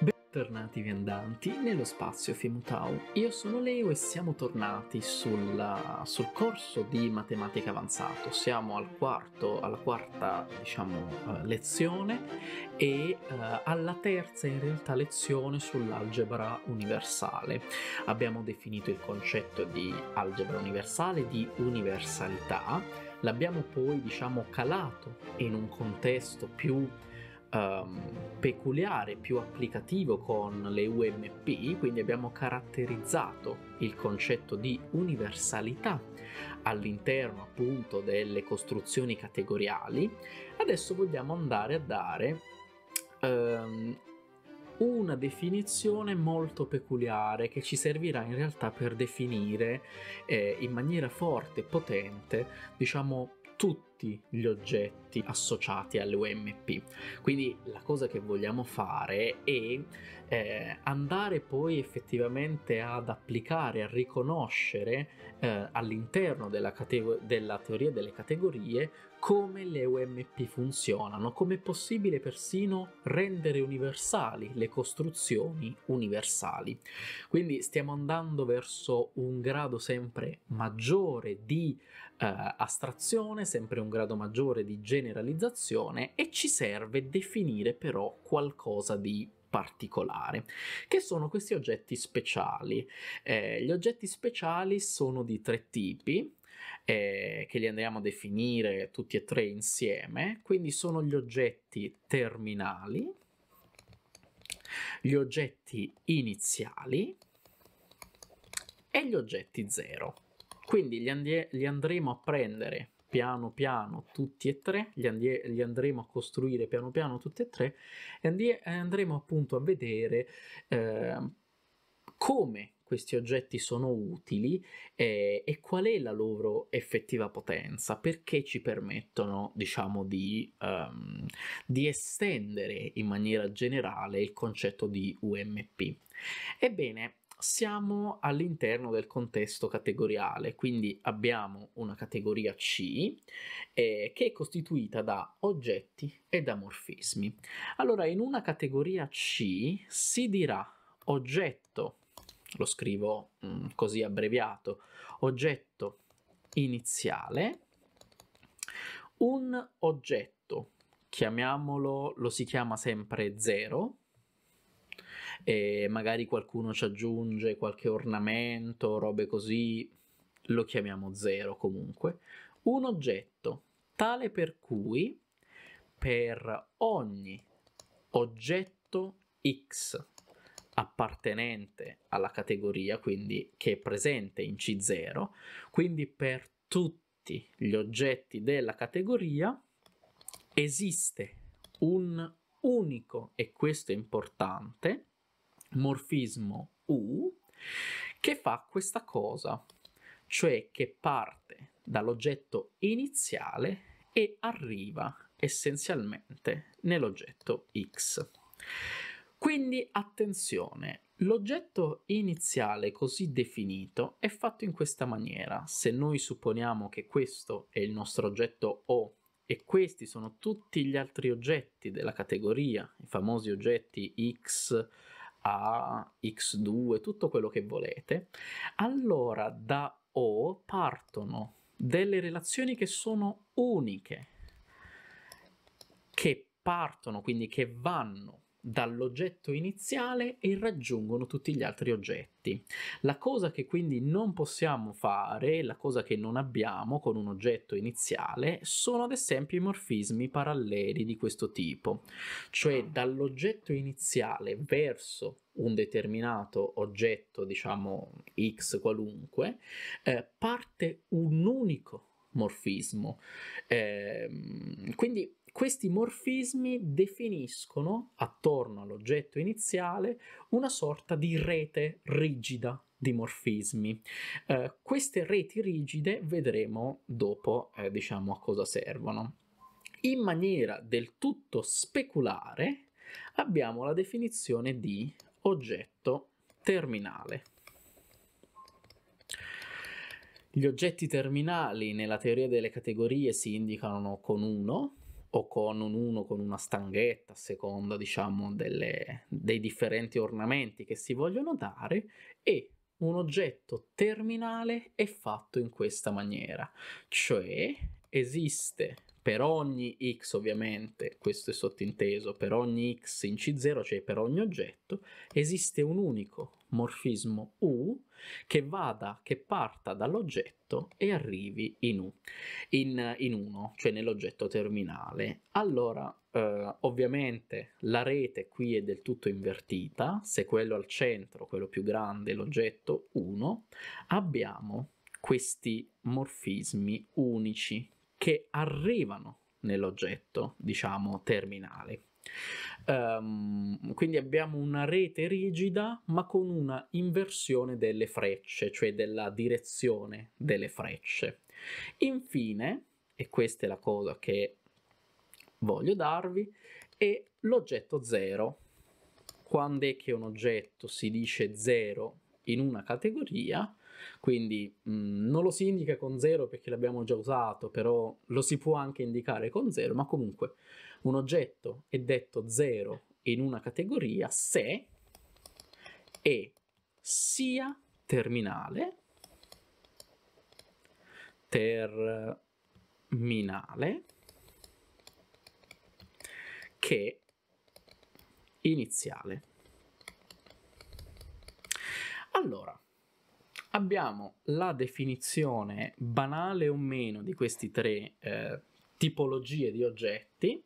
Bentornati viandanti nello spazio Femutau. Io sono Leo e siamo tornati sul, sul corso di matematica avanzato. Siamo al quarto, alla quarta, diciamo, eh, lezione e eh, alla terza in realtà lezione sull'algebra universale. Abbiamo definito il concetto di algebra universale, di universalità. L'abbiamo poi, diciamo, calato in un contesto più um, peculiare, più applicativo con le UMP, quindi abbiamo caratterizzato il concetto di universalità all'interno appunto delle costruzioni categoriali. Adesso vogliamo andare a dare um, una definizione molto peculiare che ci servirà in realtà per definire eh, in maniera forte e potente, diciamo, tutti gli oggetti associati all'UMP. Quindi la cosa che vogliamo fare è eh, andare poi effettivamente ad applicare, a riconoscere eh, all'interno della, catego- della teoria delle categorie come le UMP funzionano, come è possibile persino rendere universali le costruzioni universali. Quindi stiamo andando verso un grado sempre maggiore di eh, astrazione, sempre un grado maggiore di generalizzazione e ci serve definire però qualcosa di particolare, che sono questi oggetti speciali. Eh, gli oggetti speciali sono di tre tipi, eh, che li andiamo a definire tutti e tre insieme. Quindi sono gli oggetti terminali, gli oggetti iniziali e gli oggetti zero. Quindi li, and- li andremo a prendere piano piano tutti e tre, li, and- li, andremo a costruire piano piano tutti e tre e and- andremo appunto a vedere eh, come questi oggetti sono utili eh, e qual è la loro effettiva potenza, perché ci permettono, diciamo, di, um, di estendere in maniera generale il concetto di UMP. Ebbene, siamo all'interno del contesto categoriale, quindi abbiamo una categoria C eh, che è costituita da oggetti e da morfismi. Allora, in una categoria C si dirà oggetto lo scrivo mh, mm, così abbreviato, oggetto iniziale, un oggetto, chiamiamolo, lo si chiama sempre 0, e magari qualcuno ci aggiunge qualche ornamento, robe così, lo chiamiamo 0 comunque, un oggetto tale per cui per ogni oggetto x appartenente alla categoria, quindi che è presente in C0, quindi per tutti gli oggetti della categoria esiste un unico, e questo è importante, morfismo U che fa questa cosa, cioè che parte dall'oggetto iniziale e arriva essenzialmente nell'oggetto X. Quindi attenzione, l'oggetto iniziale così definito è fatto in questa maniera. Se noi supponiamo che questo è il nostro oggetto O e questi sono tutti gli altri oggetti della categoria, i famosi oggetti X, A, X2, tutto quello che volete, allora da O partono delle relazioni che sono uniche, che partono, quindi che vanno dall'oggetto iniziale e raggiungono tutti gli altri oggetti. La cosa che quindi non possiamo fare, la cosa che non abbiamo con un oggetto iniziale, sono ad esempio i morfismi paralleli di questo tipo, cioè dall'oggetto iniziale verso un determinato oggetto, diciamo x qualunque, eh, parte un unico morfismo. Eh, quindi questi morfismi definiscono, attorno all'oggetto iniziale, una sorta di rete rigida di morfismi. Eh, queste reti rigide vedremo dopo, eh, diciamo, a cosa servono. In maniera del tutto speculare abbiamo la definizione di oggetto terminale. Gli oggetti terminali nella teoria delle categorie si indicano con 1, o con un 1 con una stanghetta a seconda diciamo delle, dei differenti ornamenti che si vogliono dare e un oggetto terminale è fatto in questa maniera cioè esiste per ogni x ovviamente, questo è sottinteso, per ogni x in C0, cioè per ogni oggetto, esiste un unico morfismo U che vada, che parta dall'oggetto e arrivi in U, in, in 1, cioè nell'oggetto terminale. Allora, eh, ovviamente la rete qui è del tutto invertita, se quello al centro, quello più grande, l'oggetto 1, abbiamo questi morfismi unici che arrivano nell'oggetto, diciamo, terminale. Um, quindi abbiamo una rete rigida ma con una inversione delle frecce, cioè della direzione delle frecce. Infine, e questa è la cosa che voglio darvi, è l'oggetto zero. Quando è che un oggetto si dice zero in una categoria? Quindi mh, mm, non lo si indica con 0 perché l'abbiamo già usato, però lo si può anche indicare con 0, ma comunque un oggetto è detto 0 in una categoria se è sia terminale, terminale, che iniziale. Allora, abbiamo la definizione banale o meno di questi tre eh, tipologie di oggetti.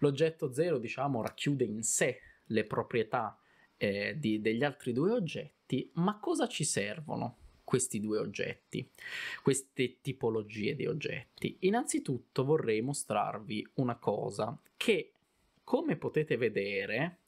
L'oggetto 0, diciamo, racchiude in sé le proprietà eh, di, degli altri due oggetti, ma cosa ci servono? questi due oggetti, queste tipologie di oggetti. Innanzitutto vorrei mostrarvi una cosa che, come potete vedere,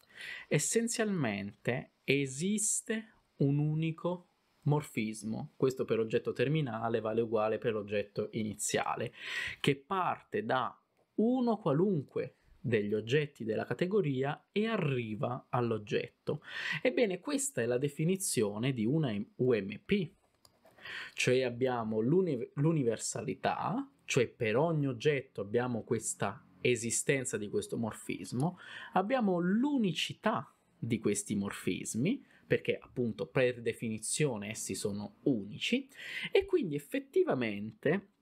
essenzialmente esiste un unico oggetto morfismo, questo per oggetto terminale vale uguale per oggetto iniziale, che parte da uno qualunque degli oggetti della categoria e arriva all'oggetto. Ebbene, questa è la definizione di una UMP, cioè abbiamo l'uni- l'universalità, cioè per ogni oggetto abbiamo questa esistenza di questo morfismo, abbiamo l'unicità di questi morfismi, perché appunto per definizione essi sono unici e quindi effettivamente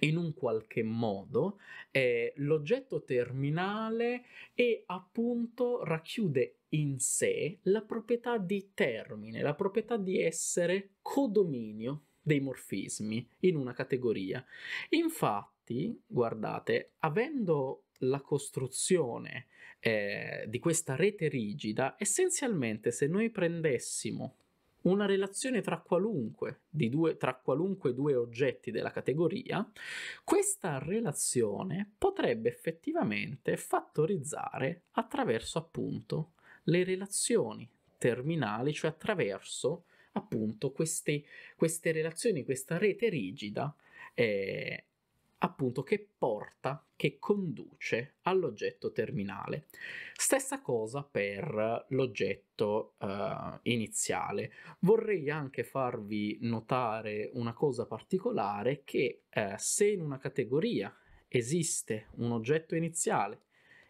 in un qualche modo eh, l'oggetto terminale è appunto racchiude in sé la proprietà di termine, la proprietà di essere codominio dei morfismi in una categoria. Infatti, guardate, avendo la costruzione eh, di questa rete rigida, essenzialmente se noi prendessimo una relazione tra qualunque, due, tra qualunque due oggetti della categoria, questa relazione potrebbe effettivamente fattorizzare attraverso appunto le relazioni terminali, cioè attraverso appunto queste, queste relazioni, questa rete rigida eh, appunto che porta, che conduce all'oggetto terminale. Stessa cosa per l'oggetto eh, iniziale. Vorrei anche farvi notare una cosa particolare che eh, se in una categoria esiste un oggetto iniziale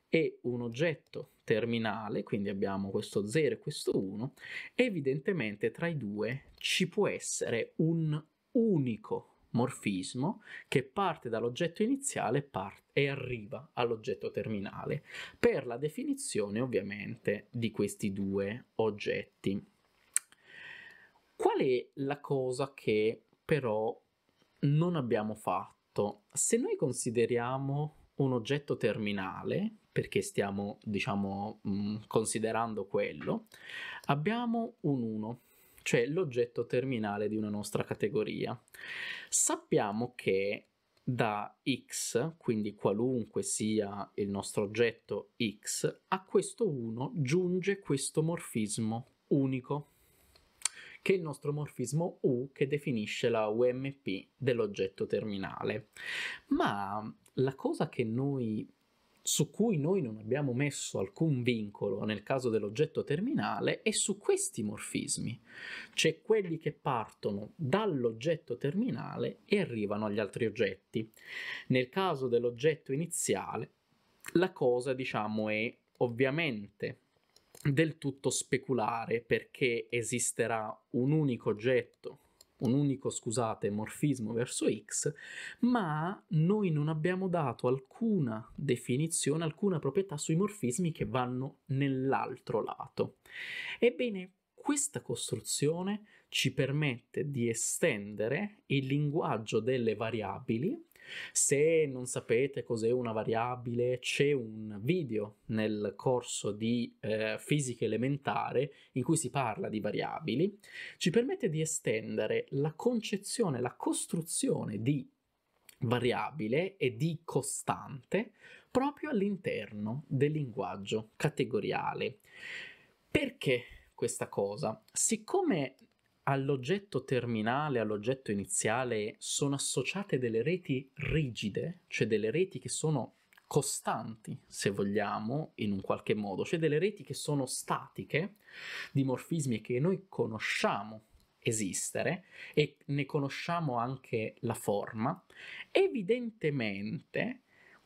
e un oggetto terminale, quindi abbiamo questo 0 e questo 1, evidentemente tra i due ci può essere un unico morfismo che parte dall'oggetto iniziale part- e arriva all'oggetto terminale, per la definizione ovviamente di questi due oggetti. Qual è la cosa che però non abbiamo fatto? Se noi consideriamo un oggetto terminale, perché stiamo diciamo mm, considerando quello, abbiamo un 1 cioè l'oggetto terminale di una nostra categoria. Sappiamo che da x, quindi qualunque sia il nostro oggetto x, a questo 1 giunge questo morfismo unico, che è il nostro morfismo u che definisce la UMP dell'oggetto terminale. Ma la cosa che noi su cui noi non abbiamo messo alcun vincolo nel caso dell'oggetto terminale e su questi morfismi, cioè quelli che partono dall'oggetto terminale e arrivano agli altri oggetti. Nel caso dell'oggetto iniziale, la cosa diciamo è ovviamente del tutto speculare perché esisterà un unico oggetto un unico, scusate, morfismo verso x, ma noi non abbiamo dato alcuna definizione, alcuna proprietà sui morfismi che vanno nell'altro lato. Ebbene, questa costruzione ci permette di estendere il linguaggio delle variabili se non sapete cos'è una variabile, c'è un video nel corso di eh, fisica elementare in cui si parla di variabili, ci permette di estendere la concezione, la costruzione di variabile e di costante proprio all'interno del linguaggio categoriale. Perché questa cosa? Siccome all'oggetto terminale, all'oggetto iniziale sono associate delle reti rigide, cioè delle reti che sono costanti, se vogliamo, in un qualche modo, cioè delle reti che sono statiche, di morfismi che noi conosciamo esistere e ne conosciamo anche la forma, evidentemente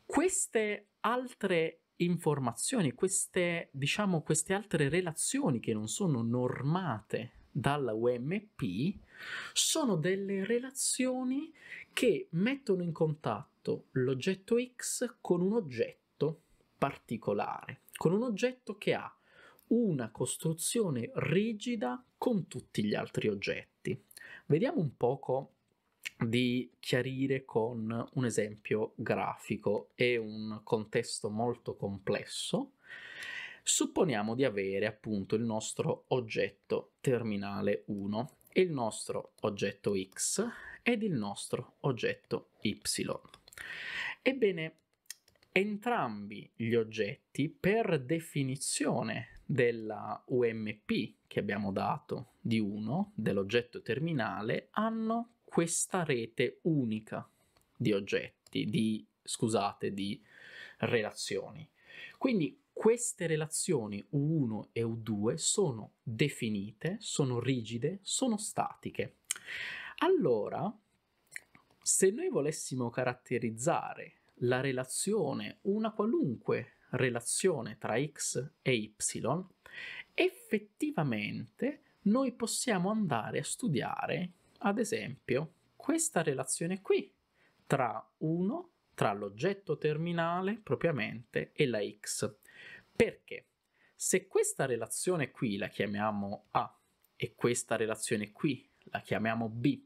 queste altre informazioni, queste, diciamo, queste altre relazioni che non sono normate dalla UMP sono delle relazioni che mettono in contatto l'oggetto X con un oggetto particolare, con un oggetto che ha una costruzione rigida con tutti gli altri oggetti. Vediamo un poco di chiarire con un esempio grafico e un contesto molto complesso Supponiamo di avere appunto il nostro oggetto terminale 1, il nostro oggetto x ed il nostro oggetto y. Ebbene, entrambi gli oggetti per definizione della UMP che abbiamo dato di 1 dell'oggetto terminale hanno questa rete unica di oggetti, di, scusate, di relazioni. Quindi queste relazioni U1 e U2 sono definite, sono rigide, sono statiche. Allora, se noi volessimo caratterizzare la relazione, una qualunque relazione tra x e y, effettivamente noi possiamo andare a studiare, ad esempio, questa relazione qui tra 1, tra l'oggetto terminale propriamente e la x perché? Se questa relazione qui la chiamiamo A e questa relazione qui la chiamiamo B,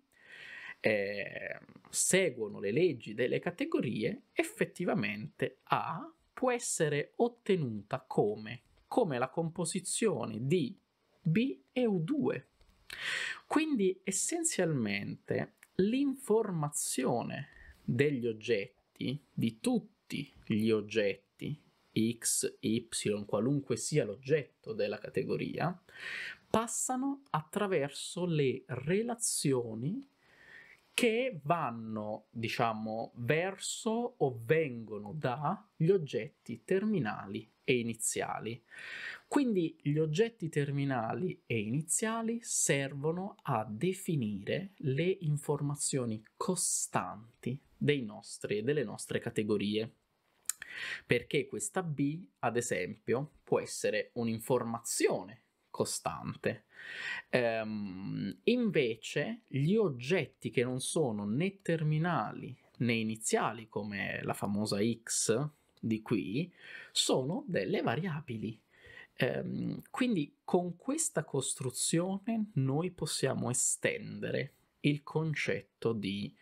eh, seguono le leggi delle categorie, effettivamente A può essere ottenuta come? Come la composizione di B e U2. Quindi essenzialmente l'informazione degli oggetti, di tutti gli oggetti x, y, qualunque sia l'oggetto della categoria, passano attraverso le relazioni che vanno, diciamo, verso o vengono dagli oggetti terminali e iniziali. Quindi gli oggetti terminali e iniziali servono a definire le informazioni costanti nostri, delle nostre categorie. Perché questa B, ad esempio, può essere un'informazione costante. Um, invece, gli oggetti che non sono né terminali né iniziali, come la famosa x di qui, sono delle variabili. Um, quindi con questa costruzione noi possiamo estendere il concetto di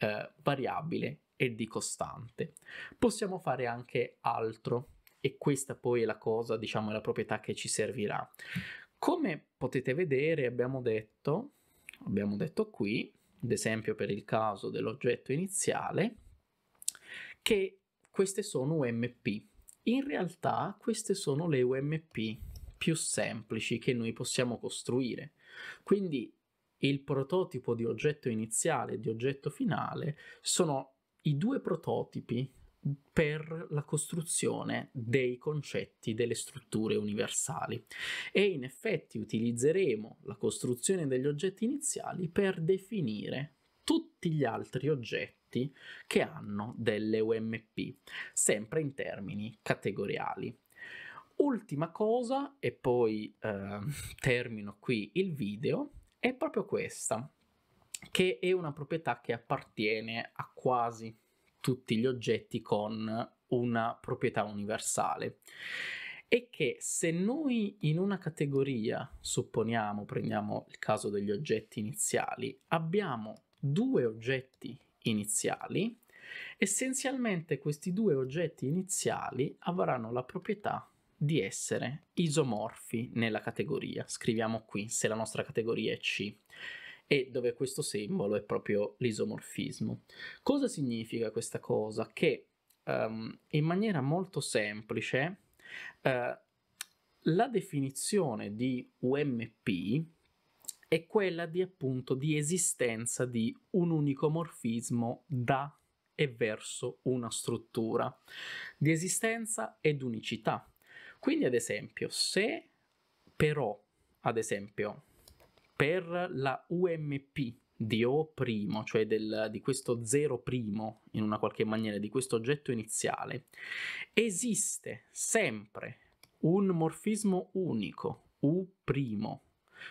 uh, variabile e di costante. Possiamo fare anche altro e questa poi è la cosa, diciamo, è la proprietà che ci servirà. Come potete vedere abbiamo detto, abbiamo detto qui, ad esempio per il caso dell'oggetto iniziale, che queste sono UMP. In realtà queste sono le UMP più semplici che noi possiamo costruire. Quindi il prototipo di oggetto iniziale e di oggetto finale sono i due prototipi per la costruzione dei concetti delle strutture universali e in effetti utilizzeremo la costruzione degli oggetti iniziali per definire tutti gli altri oggetti che hanno delle UMP, sempre in termini categoriali. Ultima cosa, e poi eh, termino qui il video, è proprio questa che è una proprietà che appartiene a quasi tutti gli oggetti con una proprietà universale e che se noi in una categoria, supponiamo, prendiamo il caso degli oggetti iniziali, abbiamo due oggetti iniziali, essenzialmente questi due oggetti iniziali avranno la proprietà di essere isomorfi nella categoria. Scriviamo qui se la nostra categoria è C e dove questo simbolo è proprio l'isomorfismo. Cosa significa questa cosa? Che um, in maniera molto semplice uh, la definizione di UMP è quella di appunto di esistenza di un unico morfismo da e verso una struttura, di esistenza ed unicità. Quindi ad esempio, se però, ad esempio, per la UMP di O', cioè del, di questo 0' in una qualche maniera, di questo oggetto iniziale, esiste sempre un morfismo unico, U',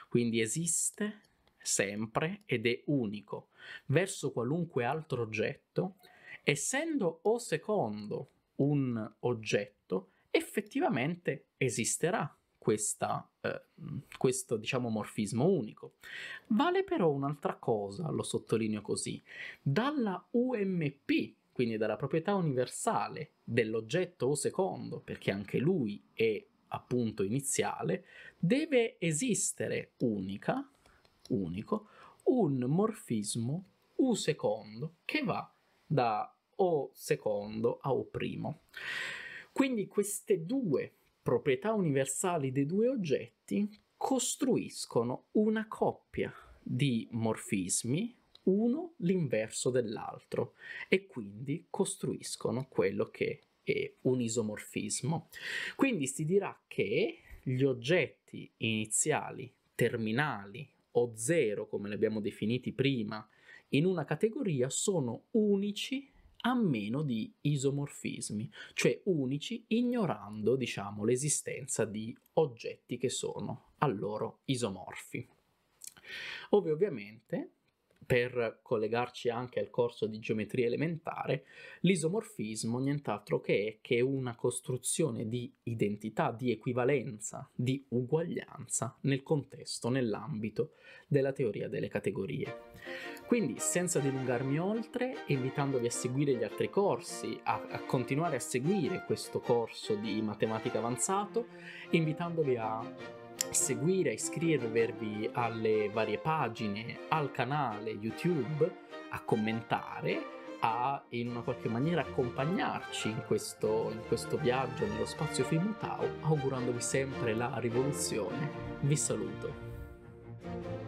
quindi esiste sempre ed è unico verso qualunque altro oggetto, essendo O secondo un oggetto, effettivamente esisterà questa, eh, questo diciamo morfismo unico. Vale però un'altra cosa, lo sottolineo così, dalla UMP, quindi dalla proprietà universale dell'oggetto o secondo, perché anche lui è appunto iniziale, deve esistere unica, unico, un morfismo U secondo che va da O secondo a O primo. Quindi queste due proprietà universali dei due oggetti costruiscono una coppia di morfismi, uno l'inverso dell'altro, e quindi costruiscono quello che è un isomorfismo. Quindi si dirà che gli oggetti iniziali, terminali o zero, come li abbiamo definiti prima, in una categoria sono unici a meno di isomorfismi, cioè unici ignorando diciamo, l'esistenza di oggetti che sono a loro isomorfi. Ove ovviamente per collegarci anche al corso di geometria elementare, l'isomorfismo nient'altro che è che una costruzione di identità, di equivalenza, di uguaglianza nel contesto, nell'ambito della teoria delle categorie. Quindi, senza dilungarmi oltre, invitandovi a seguire gli altri corsi, a, a continuare a seguire questo corso di matematica avanzato, invitandovi a seguire, iscrivervi alle varie pagine, al canale YouTube, a commentare, a in una qualche maniera accompagnarci in questo, in questo viaggio nello spazio Fimutao, augurandovi sempre la rivoluzione. Vi saluto.